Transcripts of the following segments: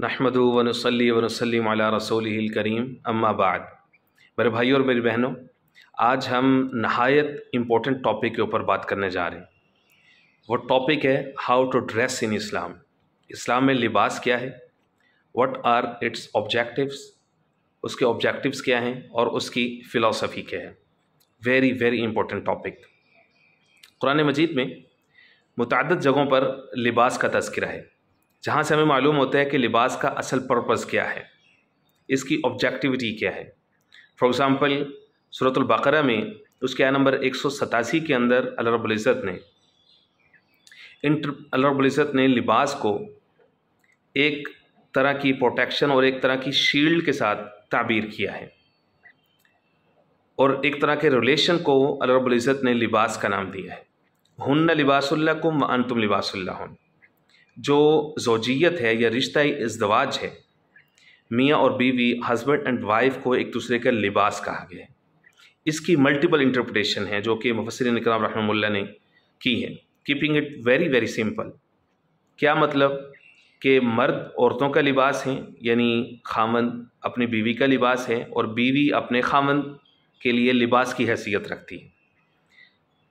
नहमद वनसली वनसलम रसोल करीम अम्माबाद मेरे भाई और मेरी बहनों आज हम नहायत इम्पोर्टेंट टॉपिक के ऊपर बात करने जा रहे हैं वो टॉपिक है how to dress in Islam इस्लाम में लिबास क्या है वट आर इट्स ऑब्जेक्टिव्स उसके ऑब्जेक्टिवस क्या हैं और उसकी फ़िलासफ़ी क्या है वेरी वेरी इम्पोर्टेंट टॉपिक कुरान मजीद में मुतद जगहों पर लिबास का तस्करा है जहाँ से हमें मालूम होता है कि लिबास का असल पर्पज़ क्या है इसकी ऑब्जेक्टिविटी क्या है फॉर एग्ज़ाम्पल सूरतुल्बकरा में उसके आया नंबर एक सौ सतासी के अंदर अलरबुलज़त ने इंटर अलरबुलज़त ने लिबास को एक तरह की प्रोटेक्शन और एक तरह की शील्ड के साथ ताबीर किया है और एक तरह के रिलेशन को अलरबुलज़त ने लिबास का नाम दिया है हन्ना लिबासुल्ला कुम व तुम लिबासल्ला हन जो जोजियत है या रिश्ता इसदवाज है मियाँ और बीवी हस्बैंड एंड वाइफ को एक दूसरे का लिबास कहा गया है इसकी मल्टीपल इंटरप्रटेशन है जो कि मुफसर निकराम रहमल्ला ने की है keeping it very very simple क्या मतलब कि मर्द औरतों का लिबास है यानी खामन अपनी बीवी का लिबास है और बीवी अपने खामन के लिए लिबास की हैसियत रखती है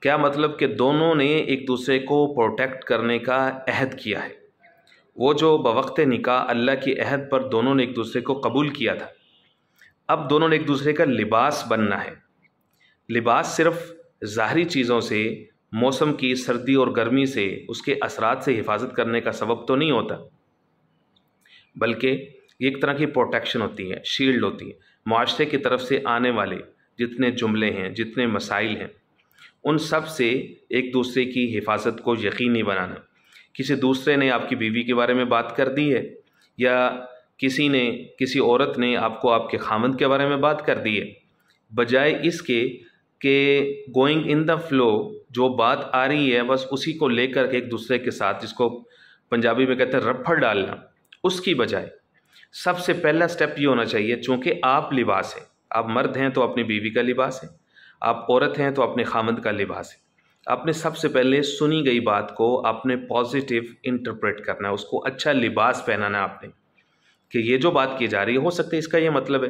क्या मतलब कि दोनों ने एक दूसरे को प्रोटेक्ट करने का अहद किया है वो जो बवक्त निका अल्लाह के अहद पर दोनों ने एक दूसरे को कबूल किया था अब दोनों ने एक दूसरे का लिबास बनना है लिबास सिर्फ ज़ाहरी चीज़ों से मौसम की सर्दी और गर्मी से उसके असरात से हिफाजत करने का सबब तो नहीं होता बल्कि एक तरह की प्रोटेक्शन होती है शील्ड होती है माशरे की तरफ से आने वाले जितने जुमले हैं जितने मसाइल हैं उन सब से एक दूसरे की हिफाजत को यकीनी बनाना किसी दूसरे ने आपकी बीवी के बारे में बात कर दी है या किसी ने किसी औरत ने आपको आपके खामद के बारे में बात कर दी है बजाय इसके कि गोइंग इन द फ्लो जो बात आ रही है बस उसी को लेकर एक दूसरे के साथ जिसको पंजाबी में कहते हैं रफड़ डालना उसकी बजाय सबसे पहला स्टेप ये होना चाहिए चूँकि आप लिबास हैं आप मर्द हैं तो अपनी बीवी का लिबास है आप औरत हैं तो अपने खामद का लिबास है आपने सबसे पहले सुनी गई बात को आपने पॉजिटिव इंटरप्रेट करना है उसको अच्छा लिबास पहनाना है आपने कि ये जो बात की जा रही है हो सकता है इसका ये मतलब है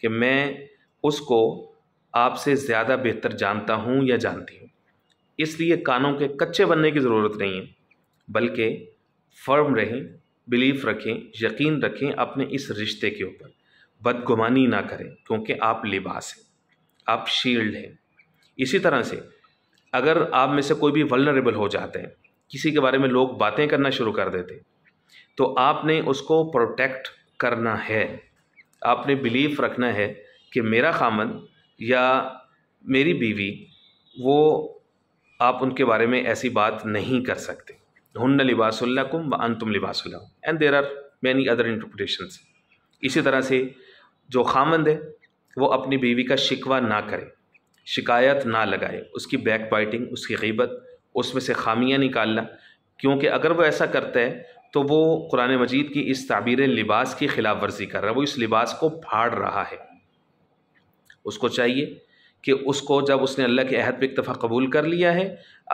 कि मैं उसको आपसे ज़्यादा बेहतर जानता हूँ या जानती हूँ इसलिए कानों के कच्चे बनने की ज़रूरत नहीं है बल्कि फर्म रहें बिलीफ रखें यकीन रखें अपने इस रिश्ते के ऊपर बदगुमानी ना करें क्योंकि आप लिबास हैं आप शील्ड हैं इसी तरह से अगर आप में से कोई भी वलनरेबल हो जाते हैं किसी के बारे में लोग बातें करना शुरू कर देते तो आपने उसको प्रोटेक्ट करना है आपने बिलीफ रखना है कि मेरा खामन या मेरी बीवी वो आप उनके बारे में ऐसी बात नहीं कर सकते हन्न लिबास व अनतुम लिबास and there are many other interpretation इसी तरह से जो खामंद है वो अपनी बीवी का शिकवा ना करे शिकायत ना लगाए उसकी बैक बाइटिंग उसकी गीबत उसमें से खामियां निकालना क्योंकि अगर वो ऐसा करता है तो वो कुरान मजीद की इस ताबीर लिबास की ख़िलाफ़ वर्जी कर रहा है वो इस लिबास को फाड़ रहा है उसको चाहिए कि उसको जब उसने अल्लाह के अहद पर इतफ़ा कबूल कर लिया है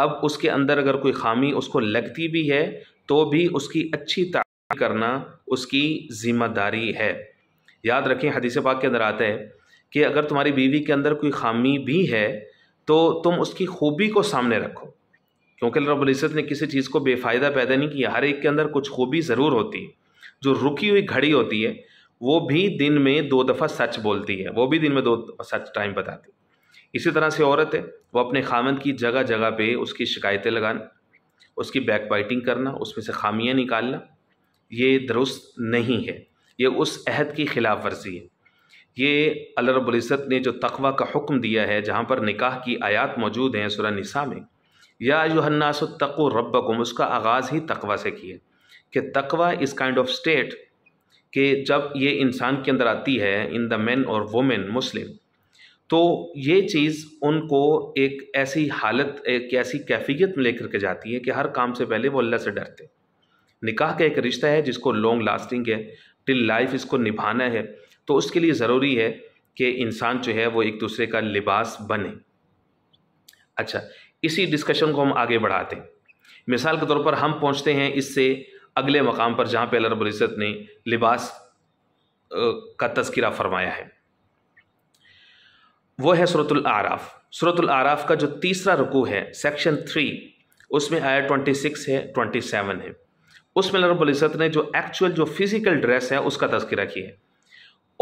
अब उसके अंदर अगर कोई खामी उसको लगती भी है तो भी उसकी अच्छी तारीफ करना उसकी ज़िम्मेदारी है याद रखें हदीस पाक के अंदर आता है कि अगर तुम्हारी बीवी के अंदर कोई खामी भी है तो तुम उसकी खूबी को सामने रखो क्योंकि रबुल्ज़त ने किसी चीज़ को बेफ़ायदा पैदा नहीं किया हर एक के अंदर कुछ खूबी ज़रूर होती है जो रुकी हुई घड़ी होती है वो भी दिन में दो दफ़ा सच बोलती है वो भी दिन में दो सच टाइम बताती है इसी तरह से औरत है वो अपने खामन की जगह जगह पे उसकी शिकायतें लगाना उसकी बैक बाइटिंग करना उसमें से खामियां निकालना ये दुरुस्त नहीं है ये उस अहद की खिलाफ वर्जी है ये अल्लाह रब्बुल इज़्ज़त ने जो तकवा का हुक्म दिया है जहाँ पर निकाह की आयात मौजूद हैं सुरह निसा में या युहन्नासु तको रब्बकुम उसका आगाज़ ही तकवा से किए कि तकवा इस काइंड ऑफ स्टेट कि जब ये इंसान के अंदर आती है इन द मैन और वुमेन मुस्लिम तो ये चीज़ उनको एक ऐसी हालत एक ऐसी कैफियत में लेकर के जाती है कि हर काम से पहले वो अल्लाह से डरते निकाह का एक रिश्ता है जिसको लॉन्ग लास्टिंग है टिल लाइफ इसको निभाना है तो उसके लिए ज़रूरी है कि इंसान जो है वो एक दूसरे का लिबास बने अच्छा इसी डिस्कशन को हम आगे बढ़ाते हैं मिसाल के तौर पर हम पहुंचते हैं इससे अगले मकाम पर जहां पे अल रबुल्ज़त ने लिबास का तस्करा फरमाया है वो है सूरतुल आराफ सूरतुल आराफ का जो तीसरा रुकू है सेक्शन थ्री उसमें आया ट्वेंटी सिक्स है ट्वेंटी सेवन है उसमें रबुल्ज़त ने जो एक्चुअल जो फिज़िकल ड्रेस है उसका तस्करा किया है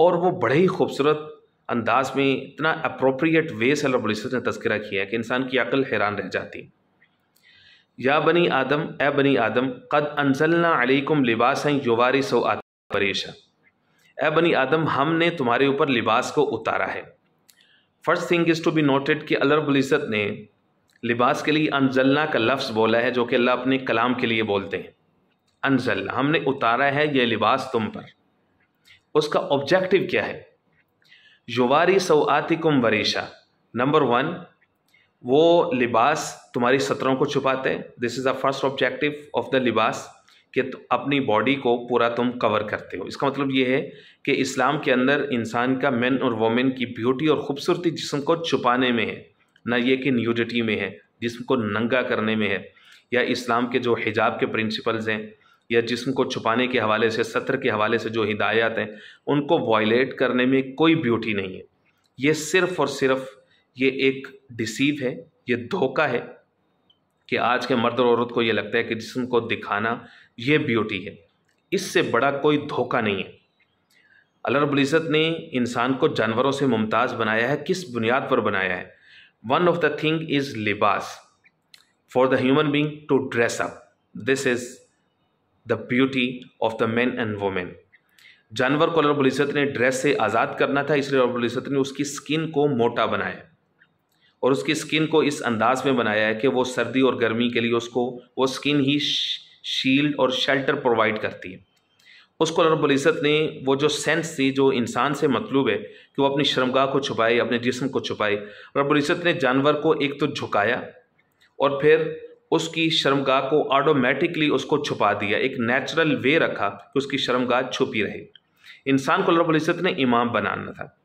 और वो बड़े ही खूबसूरत अंदाज में इतना अप्रोप्रिएट वे से अल्लाह ने तस्करा किया है कि इंसान की अकल हैरान रह जाती या बनी आदम ए बनी आदम कद अनजल्ला अलैकुम लिबास युवारी सो परेशा ए बनी आदम हमने तुम्हारे ऊपर लिबास को उतारा है first thing is to be noted कि अल्लाह इज़्ज़त ने लिबास के लिए अनजल्ला का लफ्ज़ बोला है जो कि अल्लाह अपने कलाम के लिए बोलते हैं अनजल्ला हमने उतारा है यह लिबास तुम पर उसका ऑब्जेक्टिव क्या है युवारी सवातिकुम वरीशा नंबर वन वो लिबास तुम्हारी सतरों को छुपाते हैं this is the first objective of the लिबास कि अपनी बॉडी को पूरा तुम कवर करते हो इसका मतलब ये है कि इस्लाम के अंदर इंसान का मेन और वोमेन की ब्यूटी और ख़ूबसूरती जिसम को छुपाने में है ना ये कि न्यूडिटी में है जिसम को नंगा करने में है या इस्लाम के जो हिजाब के प्रिंसिपल्स हैं या जिसम को छुपाने के हवाले से सत्र के हवाले से जो हिदायत हैं उनको वॉयलेट करने में कोई ब्यूटी नहीं है ये सिर्फ़ और सिर्फ ये एक डिसीव है ये धोखा है कि आज के मर्द और औरत को ये लगता है कि जिसम को दिखाना ये ब्यूटी है इससे बड़ा कोई धोखा नहीं है अल्लाह ने इंसान को जानवरों से मुमताज़ बनाया है किस बुनियाद पर बनाया है one of the thing is लिबास for the human being to dress up this is the beauty of the man and women जानवर को अल्लाह ने ड्रेस से आज़ाद करना था इसलिए रब ने उसकी स्किन को मोटा बनाया और उसकी स्किन को इस अंदाज में बनाया है कि वो सर्दी और गर्मी के लिए उसको वो स्किन ही शील्ड और शेल्टर प्रोवाइड करती है उसको रबुल्ज़त ने वो जो सेंस थी जो इंसान से मतलूब है कि वो अपनी शर्मगाह को छुपाए अपने जिसम को छुपाए रबुल्ज़त ने जानवर को एक तो झुकाया और फिर उसकी शर्मगाह को ऑटोमेटिकली उसको छुपा दिया एक नेचुरल वे रखा कि उसकी शर्मगाह छुपी रहे इंसान को रब्बुल इज़्ज़त ने इमाम बनाना था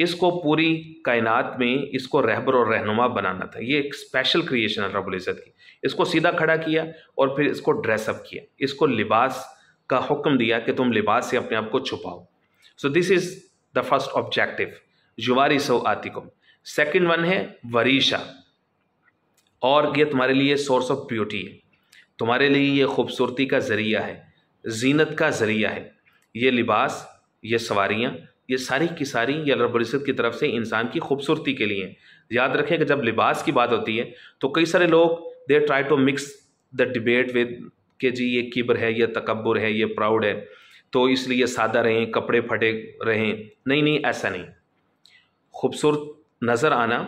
इसको पूरी कायनात में इसको रहबर और रहनुमा बनाना था ये एक स्पेशल क्रिएशन है रब्बुल इज़्ज़त की इसको सीधा खड़ा किया और फिर इसको ड्रेसअप किया इसको लिबास का हुक्म दिया कि तुम लिबास से अपने आप को छुपाओ so this is the first objective युवारी सो आतिकुम सेकेंड वन है वरीशा और ये तुम्हारे लिए सोर्स ऑफ ब्यूटी है तुम्हारे लिए ये खूबसूरती का ज़रिया है जीनत का ज़रिया है ये लिबास ये सवारियाँ ये सारी की सारी ये रबरसत की तरफ से इंसान की खूबसूरती के लिए हैं याद रखें कि जब लिबास की बात होती है तो कई सारे लोग they try to mix the debate with के जी ये किब्र है ये तकबर है ये प्राउड है तो इसलिए सादा रहें कपड़े फटे रहें नहीं नहीं ऐसा नहीं खूबसूरत नज़र आना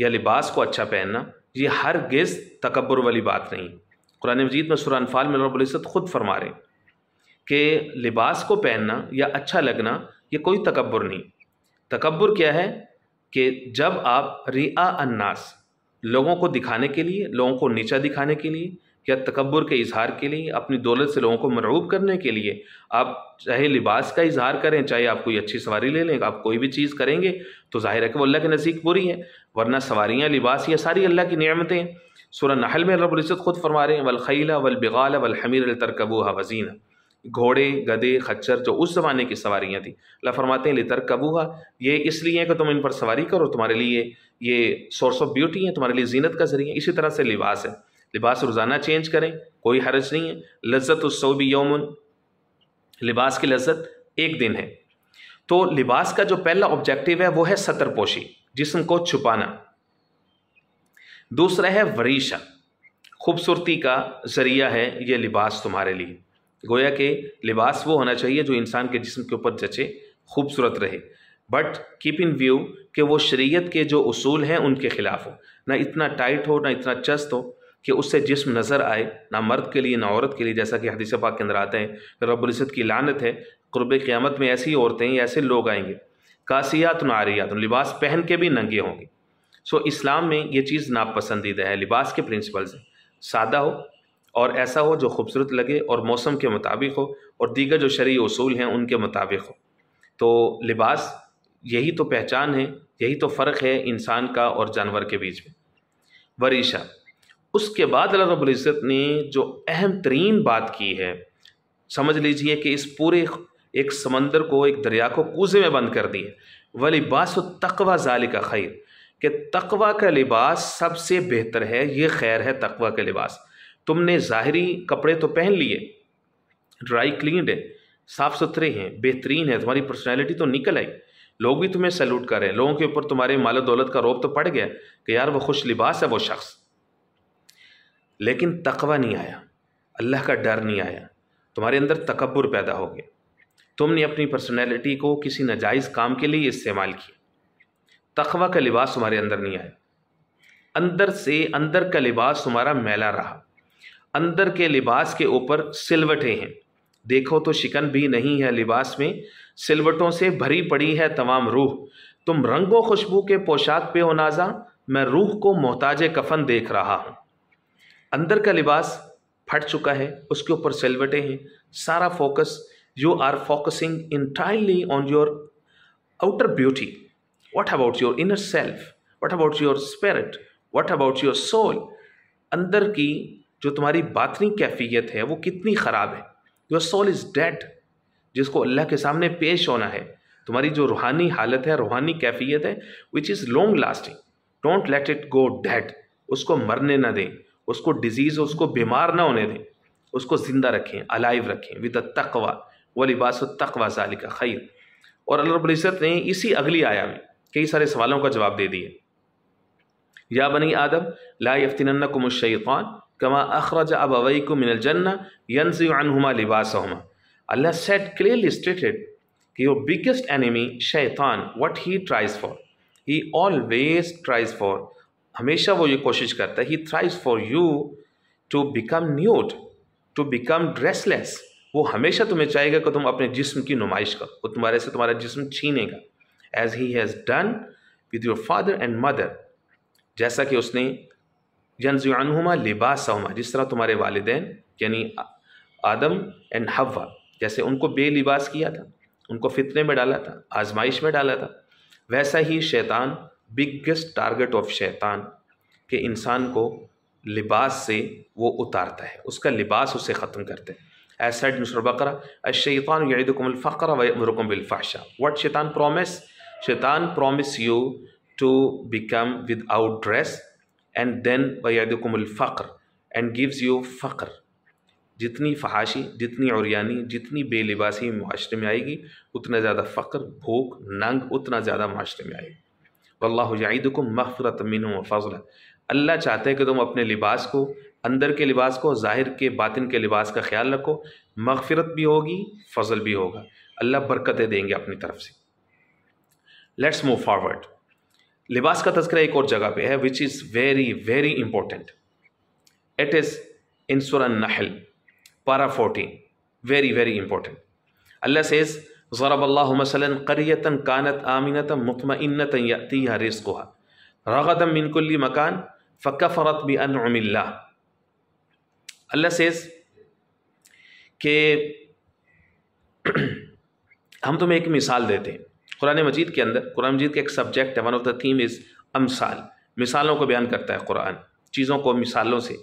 या लिबास को अच्छा पहनना ये हर गेज़ तकबर वाली बात नहीं कुरान मजीद में सुरानफाल अनफाल में रबुलसत ख़ुद फरमा रहे कि लिबास को पहनना या अच्छा लगना ये कोई तकबर नहीं तकबर क्या है कि जब आप रिया अन्नास लोगों को दिखाने के लिए लोगों को नीचा दिखाने के लिए या तकबर के इजहार के लिए अपनी दौलत से लोगों को मरूब करने के लिए आप चाहे लिबास का इजहार करें चाहे आप कोई अच्छी सवारी ले लें आप कोई भी चीज़ करेंगे तो जाहिर है कि वो अल्लाह के नज़दीक बुरी है वरना सवारियाँ लिबास ये सारी अल्लाह की नियमतें हैं सूर नहल में रबुल्ज़त खुद फरमा रहे हैं वलखीला वलबिगाला वलहमीर तरकबू हवजीना घोड़े गधे खच्चर जो उस ज़माने की सवारियाँ थी अल्लाह फरमाते हैं लितर कबूहा ये इसलिए कि तुम इन पर सवारी करो तुम्हारे लिए ये सोर्स ऑफ ब्यूटी है तुम्हारे लिए जीनत का ज़रिए इसी तरह से लिबास है लिबास रोज़ाना चेंज करें कोई हर्ज नहीं है लज्जत उसबी यौमन लिबास की लज्जत एक दिन है तो लिबास का जो पहला ऑब्जेक्टिव है वो है सतरपोशी जिसम को छुपाना दूसरा है वरीशा खूबसूरती का जरिया है ये लिबास तुम्हारे लिए गोया के लिबास वो होना चाहिए जो इंसान के जिसम के ऊपर जचे खूबसूरत रहे बट कीप इन व्यू कि वो शरीयत के जो असूल हैं उनके ख़िलाफ़ हो ना इतना टाइट हो ना इतना चस्त हो कि उससे जिस्म नज़र आए ना मर्द के लिए ना औरत के लिए जैसा कि हदीस पाक के अंदर आते हैं रब्ज़त की लानत है क़ुरब क़्यामत में ऐसी औरतें ऐसे लोग आएंगे कासियात नारियात लिबास पहन के भी नंगे होंगे सो इस्लाम में ये चीज़ नापसंदीदा है लिबास के प्रिंसिपल्स हैं सादा हो और ऐसा हो जो खूबसूरत लगे और मौसम के मुताबिक हो और दीगर जो शरी असूल हैं उनके मुताबिक हो तो लिबास यही तो पहचान है यही तो फ़र्क है इंसान का और जानवर के बीच में वरीशा उसके बाद अल्लाह रब्ज़त ने जो अहम तरीन बात की है समझ लीजिए कि इस पूरे एक समंदर को एक दरिया को कूजे में बंद कर दिए व लिबास तकवा ज़ाल का खैर कि तकवा का लिबास सबसे बेहतर है ये खैर है तकवा का लिबास तुमने ज़ाहरी कपड़े तो पहन लिए ड्राई क्लीन है साफ़ सुथरे हैं बेहतरीन है तुम्हारी पर्सनैलिटी तो निकल आई लोग भी तुम्हें सैल्यूट कर रहे हैं लोगों के ऊपर तुम्हारे माल दौलत का रोब तो पड़ गया कि यार वो खुश लिबास है वो शख्स लेकिन तकवा नहीं आया अल्लाह का डर नहीं आया तुम्हारे अंदर तकबर पैदा हो गया तुमने अपनी पर्सनैलिटी को किसी नजायज़ काम के लिए इस्तेमाल किया तकवा का लिबास तुम्हारे अंदर नहीं आया अंदर से अंदर का लिबास तुम्हारा मैला रहा अंदर के लिबास के ऊपर सिलवटें हैं देखो तो शिकन भी नहीं है लिबास में सिलवटों से भरी पड़ी है तमाम रूह तुम रंगो खुशबू के पोशाक पे हो नाजा मैं रूह को मोहताज कफन देख रहा हूँ अंदर का लिबास फट चुका है उसके ऊपर सेलवटें हैं सारा focus you are focusing entirely on your outer beauty what about your inner self what about your spirit what about your soul अंदर की जो तुम्हारी बातनी कैफियत है वो कितनी ख़राब है योर सोल इज़ डेड जिसको अल्लाह के सामने पेश होना है तुम्हारी जो रूहानी हालत है रूहानी कैफियत है which is long lasting don't let it go dead उसको मरने ना दें उसको डिजीज़ उसको बीमार ना होने दें उसको ज़िंदा रखें अलाइव रखें विद तकवा व लिबास तकवा ज़ाली खैर और अल्लाह ने इसी अगली आया में कई सारे सवालों का जवाब दे दिए या बनी आदम ला यफ्तिन कुमशैफ़ान कमा अखरज अब अवई को मिनल जन्ना यनजुमा लिबास हमा अल्लाह सेट क्लियरली स्टेटेड कि योर बिगेस्ट एनिमी शैतान what he tries for he always tries for हमेशा वो ये कोशिश करता है he tries for you to become nude to become dressless वो हमेशा तुम्हें चाहेगा कि तुम अपने जिस्म की नुमाइश करो वो तुम्हारे से तुम्हारा जिस्म छीनेगा as he has done with your father and mother जैसा कि उसने जनजुआनुमा हुमा जिस तरह तुम्हारे वालदेन यानी आदम एंड हवा जैसे उनको बेलिबास किया था उनको फितने में डाला था आजमाइश में डाला था वैसा ही शैतान बिगेस्ट टारगेट ऑफ शैतान के इंसान को लिबास से वो उतारता है उसका लिबास उसे ख़त्म करते हैं एसड नुसर बकर शैतान यदकमफ़र वकम वट शैतान प्रोमिस शैतान promise you to become without dress and then वकमफ़र एंड गिव्स यू फ़ख्र जितनी फहाशी जितनी और जितनी बेलिबासी माशरे में आएगी उतना ज़्यादा फ़ख्र भूख नंग उतना ज़्यादा माशरे में आएगी वल्लाह यादुकुम मफ़रत मिन फ़ज़ल अल्लाह चाहते हैं कि तुम अपने लिबास को अंदर के लिबास को ज़ाहिर के बातिन के लिबास का ख्याल रखो मफ़रत भी होगी फ़जल भी होगा अल्लाह बरकतें देंगे अपनी तरफ से लेट्स मूव फॉरवर्ड लिबास का तस्करा एक और जगह पे है which is very very important it is इंसुरन नहल पारा फोर्टीन वेरी वेरी इंपॉर्टेंट अल्लाह सेज़ ज़रबल्लामसलन करियता कानत आमिनत मुतमिनत यती रिस्कुहा रगदम मिनकुल्ली मकान फ़कफ़रत भी अनमिल्ला अल्लाह सेज के हम तुम्हें एक मिसाल देते हैं कुरान मजीद के अंदर कुरान मजीद का एक सब्जेक्ट है one of the theme is अमसाल मिसालों को बयान करता है कुरान चीज़ों को मिसालों से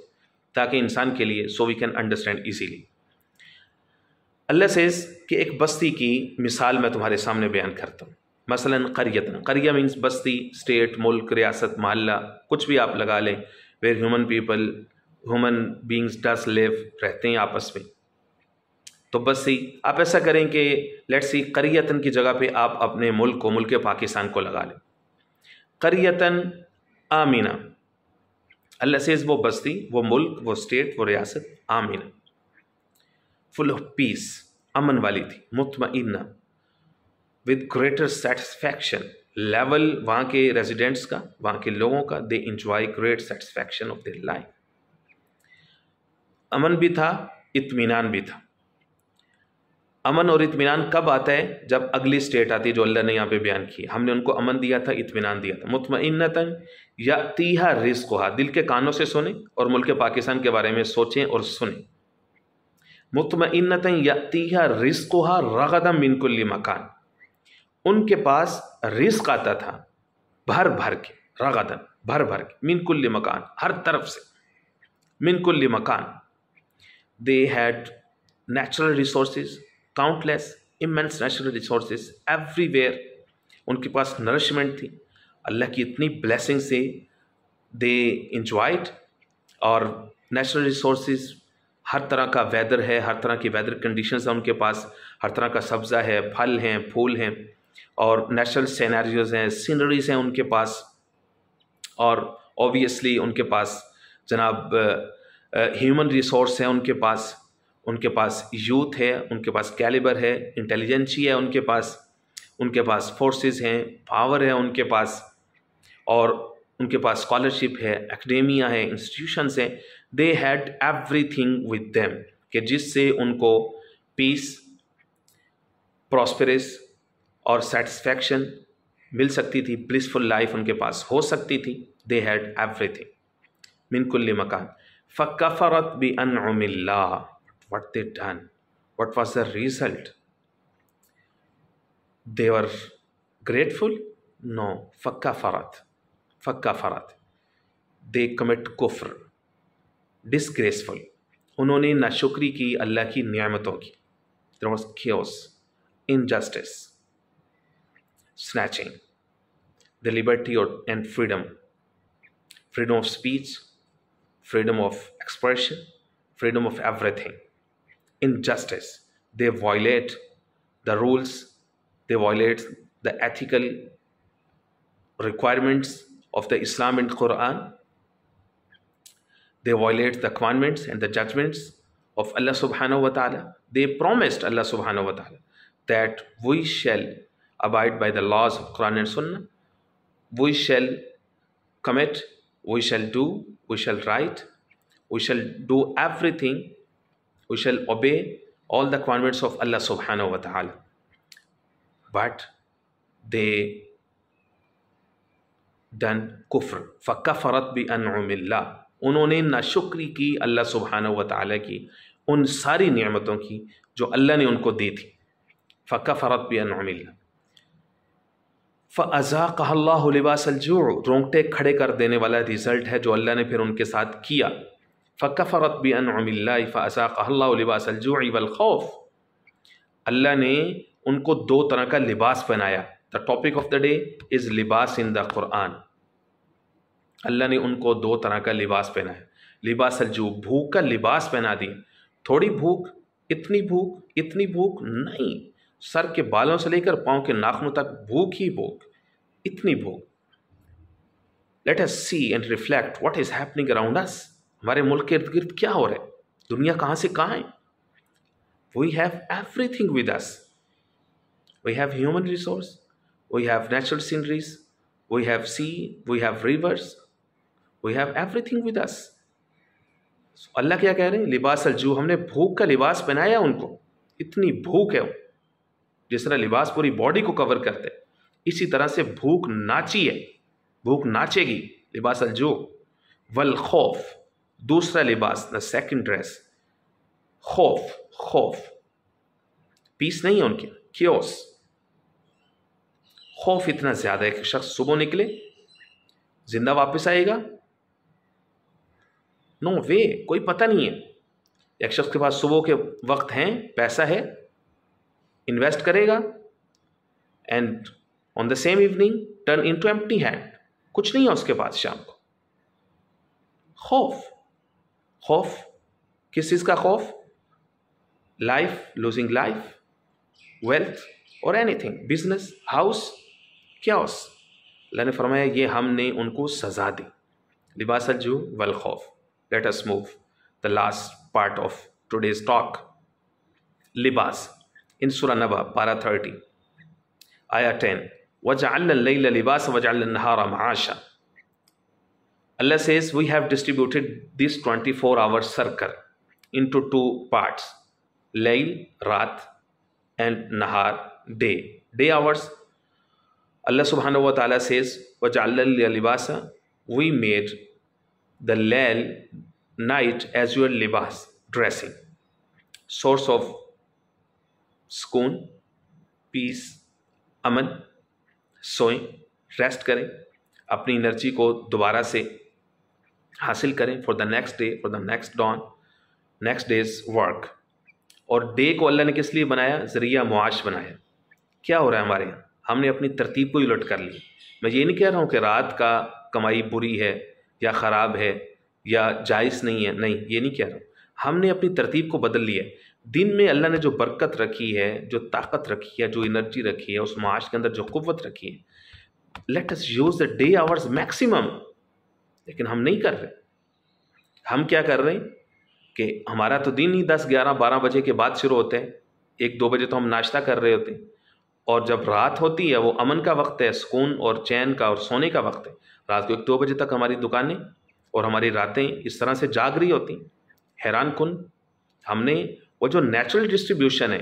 ताकि इंसान के लिए so we can understand easily अल्लाह सेज कि एक बस्ती की मिसाल मैं तुम्हारे सामने बयान करता हूँ मसलन करियतन करिया मीन्स बस्ती स्टेट मुल्क रियासत महल्ला कुछ भी आप लगा लें where human people human beings does live रहते हैं आपस में तो बस आप ऐसा करें कि लेट्स सी करियतन की जगह पे आप अपने मुल्क को मुल्क पाकिस्तान को लगा लें करियतन आमीना अल्लाह सेज वो बस्ती वो मुल्क वो स्टेट वो रियासत आमीना फुल ऑफ पीस अमन वाली थी मुतम विद ग्रेटर सेटिस्फैक्शन लेवल वहाँ के रेजिडेंट्स का वहाँ के लोगों का they enjoy great satisfaction of their life अमन भी था इतमान भी था अमन और इतमान कब आता है जब अगली स्टेट आती है जो अल्लाह ने यहाँ पे बयान किया हमने उनको अमन दिया था इतमान दिया था मुतमनतन या तीहा रिस्क दिल के कानों से सुने और मुल्क पाकिस्तान के बारे में सोचें और सुने मुतमनता यतीहा रिस्कोहा रगदम बिनकुल्ली मकान उनके पास रिस्क आता था भर भर के रगदम भर भर के मिनकुल्ली मकान हर तरफ से मिनकुल्ली मकान they had natural resource countless immense natural resource everywhere उनके पास नरिशमेंट थी अल्लाह की इतनी ब्लेसिंग से दे इंजॉयड और नेचुरल रिसोर्स हर तरह का वेदर है हर तरह की वेदर कंडीशंस हैं उनके पास हर तरह का सब्ज़ा है फल हैं फूल हैं और नेचुरल सीनरीज हैं सीनरीज हैं उनके पास और ओबियसली उनके पास जनाब ह्यूमन रिसोर्स हैं उनके पास उनके पास यूथ है उनके पास कैलिबर है इंटेलिजेंसी है उनके पास उनके पास फोर्सेस हैं पावर है उनके पास और उनके पास स्कॉलरशिप है एकेडेमिया है इंस्टीट्यूशंस हैं they had everything with them कि जिससे उनको पीस प्रॉस्परस और सेटिस्फैक्शन मिल सकती थी ब्लिसफुल लाइफ उनके पास हो सकती थी दे हैड एवरीथिंग मिनकुल्ली मकान फ़क्फ़रत बी अन what they done what was the result they were grateful no फ़क्का फ़रत फ़क्का फ़रत दे कमिट कुफ्र disgraceful. Unhone nashukri ki Allah ki niyamaton ki. There was chaos, injustice, snatching the liberty or, and freedom. Freedom of speech, freedom of expression, freedom of everything. Injustice. They violate the rules. They violate the ethical requirements of the Islam and Quran. They violate the commandments and the judgments of Allah subhanahu wa ta'ala. They promised Allah subhanahu wa ta'ala that we shall abide by the laws of Quran and Sunnah. We shall commit, we shall do, we shall write, we shall do everything, we shall obey all the commandments of Allah subhanahu wa ta'ala. But they done kufr. فَكَفَرَتْ بِأَنْعُمِ اللَّهِ उन्होंने नाशुक्री की अल्लाह सुबहान व की उन सारी नियमतों की जो अल्लाह ने उनको दी थी फ़का फ़रत भी अनमिल्ला फ़ाज़ाक़ल्ला लिबासलजू रोंगटे खड़े कर देने वाला रिज़ल्ट है जो अल्लाह ने फिर उनके साथ किया फ़का फ़रत भी अनमिल्ला फ़ाज़ाक़ल्ला लिबासलजू वलखौफ़ अल्लाह ने उनको दो तरह का लिबास बनाया the topic of the day is लिबास इन द कुरान अल्लाह ने उनको दो तरह का लिबास पहना है लिबास अलजू भूख का लिबास पहना दिया थोड़ी भूख इतनी भूख इतनी भूख नहीं सर के बालों से लेकर पाँव के नाखनों तक भूख ही भूख इतनी भूख let us see and reflect what is happening around us हमारे मुल्क के इर्द गिर्द क्या हो रहा है दुनिया कहाँ से कहाँ है we have everything with us we have human resource we have natural sceneries we have sea we have rivers we have everything with us अल्लाह क्या कह रहे हैं लिबास अलजू हमने भूख का लिबास पहनाया उनको इतनी भूख है वो जिस तरह लिबास पूरी बॉडी को कवर करते इसी तरह से भूख नाची है भूख नाचेगी लिबास अलजू वल खौफ दूसरा लिबास द सेकेंड ड्रेस खौफ खौफ पीस नहीं है उनके क्योस खौफ इतना ज़्यादा है कि शख्स सुबह निकले ज़िंदा वापस आएगा नो वे कोई पता नहीं है एक शख्स के पास सुबह के वक्त हैं पैसा है इन्वेस्ट करेगा and on the same evening turn into empty hand कुछ नहीं है उसके पास शाम को खौफ खौफ किस चीज़ का खौफ लाइफ लूजिंग लाइफ वेल्थ और एनीथिंग बिजनेस हाउस क्या उस ने फरमाया ये हमने उनको सज़ा दी लिबास जू वल खौफ let us move the last part of today's talk libas in surah naba para 30 ayah 10 وَجَعَلْنَا اللَّيْلَ لِبَاسًا وَجَعَلْنَا النَّهَارَ Allah says, we have distributed this 24-hour circle into two parts, Layl, Rat and Nahar, day. Day hours, Allah subhanahu wa ta'ala says, وَجَعَلَّا اللَّيْلَ We made the Layl night as your libas dressing source of सुकून peace अमन सोएं rest करें अपनी energy को दोबारा से हासिल करें for the next day for the next dawn next days work और डे को अल्लाह ने किस लिए बनाया ज़रिया मुआश बनाया क्या हो रहा है हमारे यहाँ हमने अपनी तरतीब को ही उलट कर ली मैं ये नहीं कह रहा हूँ कि रात का कमाई बुरी है या ख़राब है या जायज़ नहीं है नहीं ये नहीं कह रहा हूँ हमने अपनी तरतीब को बदल लिया है दिन में अल्लाह ने जो बरकत रखी है जो ताकत रखी है जो एनर्जी रखी है उस माश के अंदर जो कुत रखी है let us use the day hours maximum लेकिन हम नहीं कर रहे हम क्या कर रहे हैं कि हमारा तो दिन ही दस ग्यारह बारह बजे के बाद शुरू होते हैं एक दो बजे तो हम नाश्ता कर रहे होते हैं और जब रात होती है वो अमन का वक्त है सुकून और चैन का और सोने का वक्त है रात को एक दो बजे तक हमारी दुकानें और हमारी रातें इस तरह से जाग रही होती हैरान कन हमने वो जो नेचुरल डिस्ट्रीब्यूशन है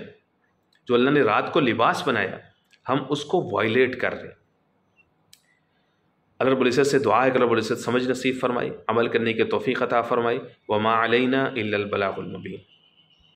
जो अल्लाह ने रात को लिबास बनाया हम उसको वायलेट कर रहे हैं अल्लाह से दुआ है कि समझ नसीब फरमाई अमल करने के तोफ़ी अता फ़रमाई व माँ अलैना इल्लबलाबी